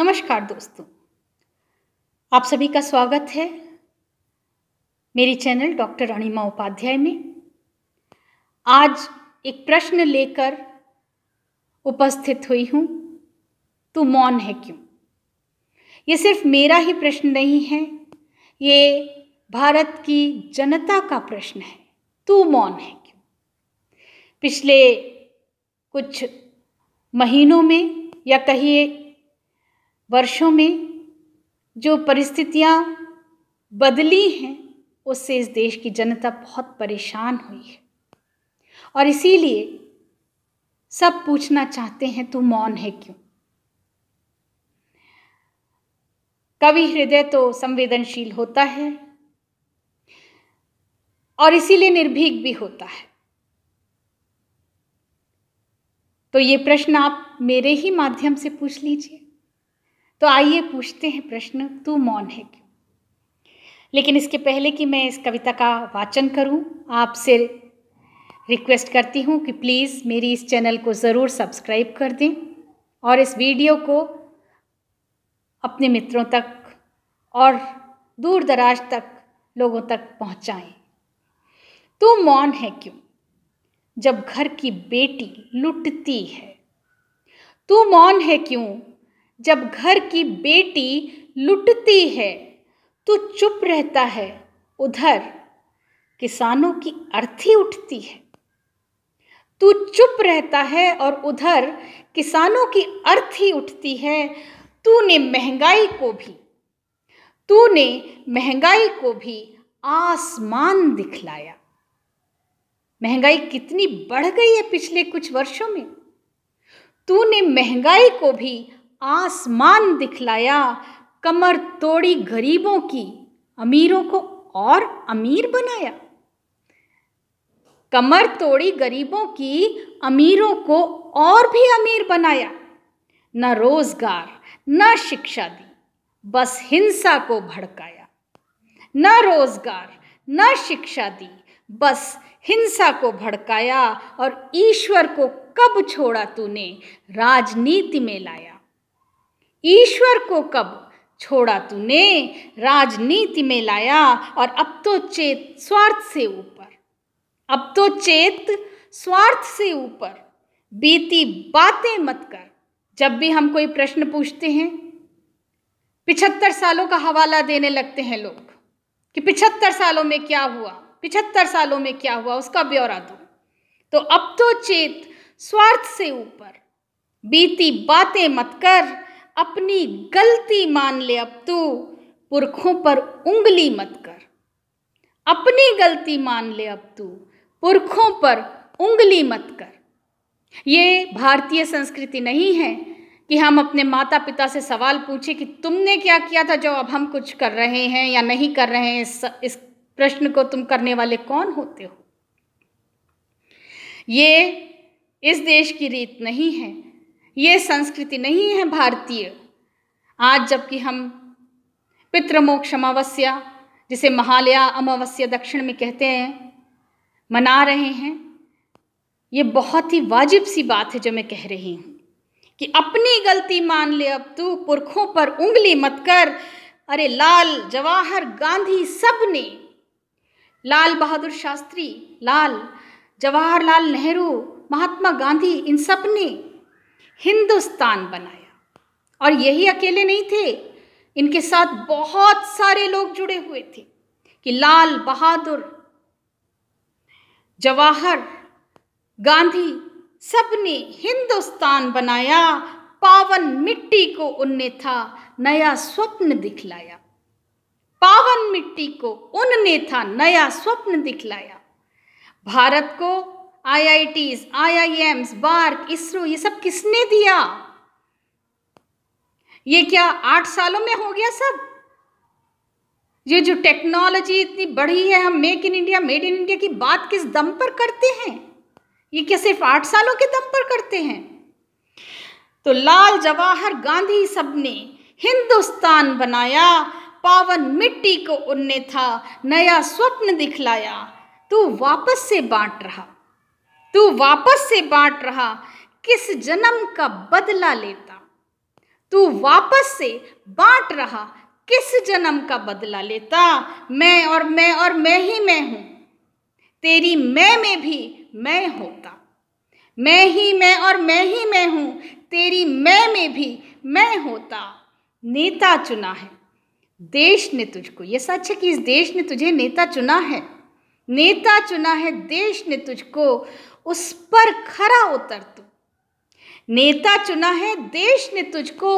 नमस्कार दोस्तों आप सभी का स्वागत है मेरे चैनल डॉक्टर अणिमा उपाध्याय में आज एक प्रश्न लेकर उपस्थित हुई हूँ तू मौन है क्यों ये सिर्फ मेरा ही प्रश्न नहीं है ये भारत की जनता का प्रश्न है तू मौन है क्यों पिछले कुछ महीनों में या कहिए वर्षों में जो परिस्थितियाँ बदली हैं उससे इस देश की जनता बहुत परेशान हुई है और इसीलिए सब पूछना चाहते हैं तू मौन है क्यों कवि हृदय तो संवेदनशील होता है और इसीलिए निर्भीक भी होता है तो ये प्रश्न आप मेरे ही माध्यम से पूछ लीजिए तो आइए पूछते हैं प्रश्न तू मौन है क्यों लेकिन इसके पहले कि मैं इस कविता का वाचन करूं, आपसे रिक्वेस्ट करती हूं कि प्लीज़ मेरी इस चैनल को ज़रूर सब्सक्राइब कर दें और इस वीडियो को अपने मित्रों तक और दूर दराज तक लोगों तक पहुंचाएं। तू मौन है क्यों जब घर की बेटी लुटती है तू मौन है क्यों जब घर की बेटी लुटती है तो चुप रहता है उधर किसानों की अर्थी उठती है तू तो चुप रहता है और उधर किसानों की अर्थी उठती है तूने महंगाई को भी तूने महंगाई को भी आसमान दिखलाया महंगाई कितनी बढ़ गई है पिछले कुछ वर्षों में तूने महंगाई को भी आसमान दिखलाया कमर तोड़ी गरीबों की अमीरों को और अमीर बनाया कमर तोड़ी गरीबों की अमीरों को और भी अमीर बनाया न रोजगार न शिक्षा दी बस हिंसा को भड़काया न रोजगार न शिक्षा दी बस हिंसा को भड़काया और ईश्वर को कब छोड़ा तूने राजनीति में लाया ईश्वर को कब छोड़ा तूने राजनीति में लाया और अब तो चेत स्वार्थ से ऊपर अब तो चेत स्वार्थ से ऊपर बीती बातें मत कर जब भी हम कोई प्रश्न पूछते हैं पिछहत्तर सालों का हवाला देने लगते हैं लोग कि पिछहत्तर सालों में क्या हुआ पिछहत्तर सालों में क्या हुआ उसका ब्यौरा दो तो अब तो चेत स्वार्थ से ऊपर बीती बातें मत कर अपनी गलती मान ले अब तू पुरखों पर उंगली मत कर अपनी गलती मान ले अब तू पुरखों पर उंगली मत कर ये भारतीय संस्कृति नहीं है कि हम अपने माता पिता से सवाल पूछें कि तुमने क्या किया था जो अब हम कुछ कर रहे हैं या नहीं कर रहे हैं इस, इस प्रश्न को तुम करने वाले कौन होते हो ये इस देश की रीत नहीं है ये संस्कृति नहीं है भारतीय आज जबकि हम पितृमोक्ष अमावस्या जिसे महालया अमावस्या दक्षिण में कहते हैं मना रहे हैं ये बहुत ही वाजिब सी बात है जो मैं कह रही हूँ कि अपनी गलती मान ले अब तू पुरखों पर उंगली मत कर अरे लाल जवाहर गांधी सब ने लाल बहादुर शास्त्री लाल जवाहरलाल नेहरू महात्मा गांधी इन सब ने हिंदुस्तान बनाया और यही अकेले नहीं थे इनके साथ बहुत सारे लोग जुड़े हुए थे कि लाल बहादुर जवाहर गांधी सबने हिंदुस्तान बनाया पावन मिट्टी को उनने था नया स्वप्न दिखलाया पावन मिट्टी को उनने था नया स्वप्न दिखलाया भारत को आईआईटीज, आईआईएम्स, बार्क इसरो ये सब किसने दिया ये क्या आठ सालों में हो गया सब ये जो टेक्नोलॉजी इतनी बढ़ी है हम make in India made in India की बात किस दम पर करते हैं ये क्या सिर्फ आठ सालों के दम पर करते हैं तो लाल जवाहर गांधी सब ने हिंदुस्तान बनाया पावन मिट्टी को उनने था नया स्वप्न दिखलाया तू तो वापस से बांट रहा तू वापस से बांट रहा किस जन्म का बदला लेता तू वापस से बांट रहा किस जन्म का बदला लेता मैं और मैं और मैं ही मैं हूं तेरी मैं में भी मैं होता मैं ही मैं और मैं ही मैं हूं तेरी मैं में भी मैं होता नेता चुना है देश ने तुझको ये सच है कि इस देश ने तुझे नेता चुना है नेता चुना है देश ने तुझको उस पर खरा उतर तू नेता चुना है देश ने तुझको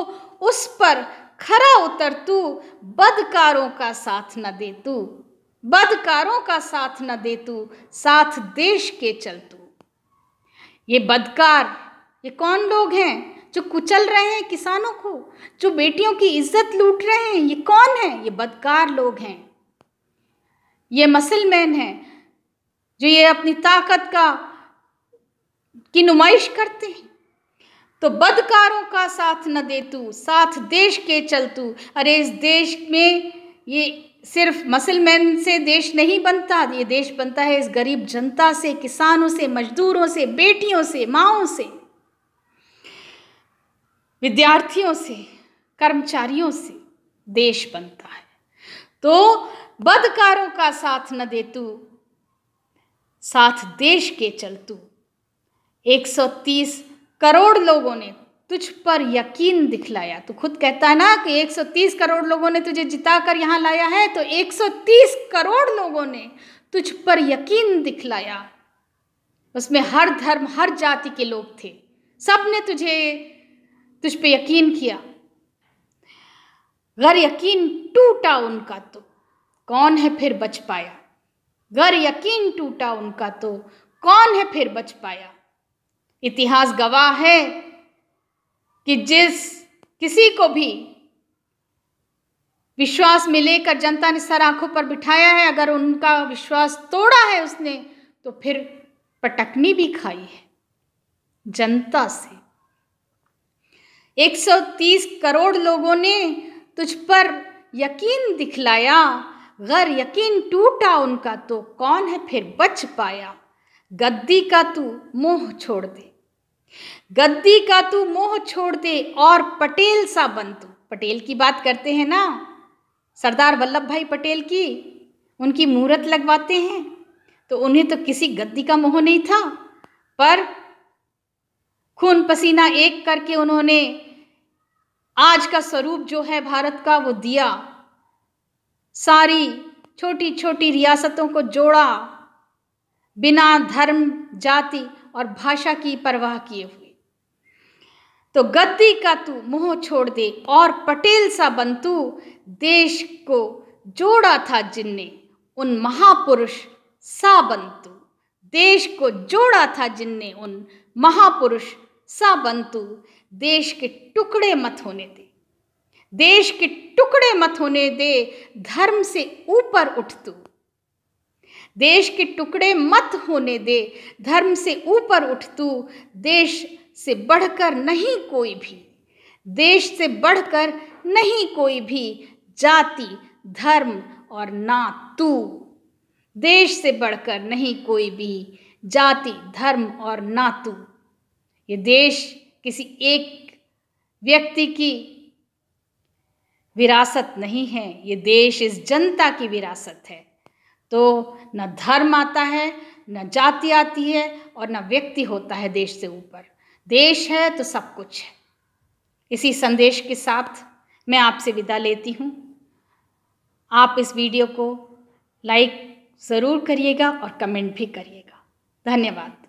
उस पर खरा उतर तू बदकारों का साथ न दे तू बदकारों का साथ न दे तू साथ देश के चल तू ये बदकार ये कौन लोग हैं जो कुचल रहे हैं किसानों को जो बेटियों की इज्जत लूट रहे हैं ये कौन है ये बदकार लोग हैं ये मसलमैन हैं जो ये अपनी ताकत का की नुमाइश करते हैं तो बदकारों का साथ न दे तू साथ देश के चल तू अरे इस देश में ये सिर्फ मसलमैन से देश नहीं बनता ये देश बनता है इस गरीब जनता से किसानों से मजदूरों से बेटियों से माओं से विद्यार्थियों से कर्मचारियों से देश बनता है तो बदकारों का साथ न दे तू साथ देश के चल तू 130 करोड़ लोगों ने तुझ पर यकीन दिखलाया तो खुद कहता है ना कि 130 करोड़ लोगों ने तुझे जिता कर यहाँ लाया है तो 130 करोड़ लोगों ने तुझ पर यकीन दिखलाया उसमें हर धर्म हर जाति के लोग थे सब ने तुझे तुझ पर यकीन किया गर यकीन टूटा उनका तो कौन है फिर बच पाया गर यकीन टूटा उनका तो कौन है फिर बच पाया इतिहास गवाह है कि जिस किसी को भी विश्वास में लेकर जनता ने सर आंखों पर बिठाया है अगर उनका विश्वास तोड़ा है उसने तो फिर पटकनी भी खाई है जनता से 130 करोड़ लोगों ने तुझ पर यकीन दिखलाया गर यकीन टूटा उनका तो कौन है फिर बच पाया गद्दी का तू मुंह छोड़ दे गद्दी का तू मोह छोड़ दे और पटेल सा बन तू पटेल की बात करते हैं ना सरदार वल्लभ भाई पटेल की उनकी मूर्त लगवाते हैं तो उन्हें तो किसी गद्दी का मोह नहीं था पर खून पसीना एक करके उन्होंने आज का स्वरूप जो है भारत का वो दिया सारी छोटी छोटी रियासतों को जोड़ा बिना धर्म जाति और भाषा की परवाह किए हुए तो गद्दी का तू मोह छोड़ दे और पटेल सा बन तू देश को जोड़ा था जिनने उन महापुरुष सा बन तू देश को जोड़ा था जिनने उन महापुरुष सा बन तू देश के टुकड़े मत होने दे देश के टुकड़े मत होने दे धर्म से ऊपर उठ तू देश के टुकड़े मत होने दे धर्म से ऊपर उठ तू देश से बढ़कर नहीं कोई भी देश से बढ़कर नहीं कोई भी जाति धर्म और ना तू देश से बढ़कर नहीं कोई भी जाति धर्म और ना तू ये देश किसी एक व्यक्ति की विरासत नहीं है ये देश इस जनता की विरासत है तो न धर्म आता है न जाति आती है और न व्यक्ति होता है देश से ऊपर देश है तो सब कुछ है इसी संदेश के साथ मैं आपसे विदा लेती हूँ आप इस वीडियो को लाइक ज़रूर करिएगा और कमेंट भी करिएगा धन्यवाद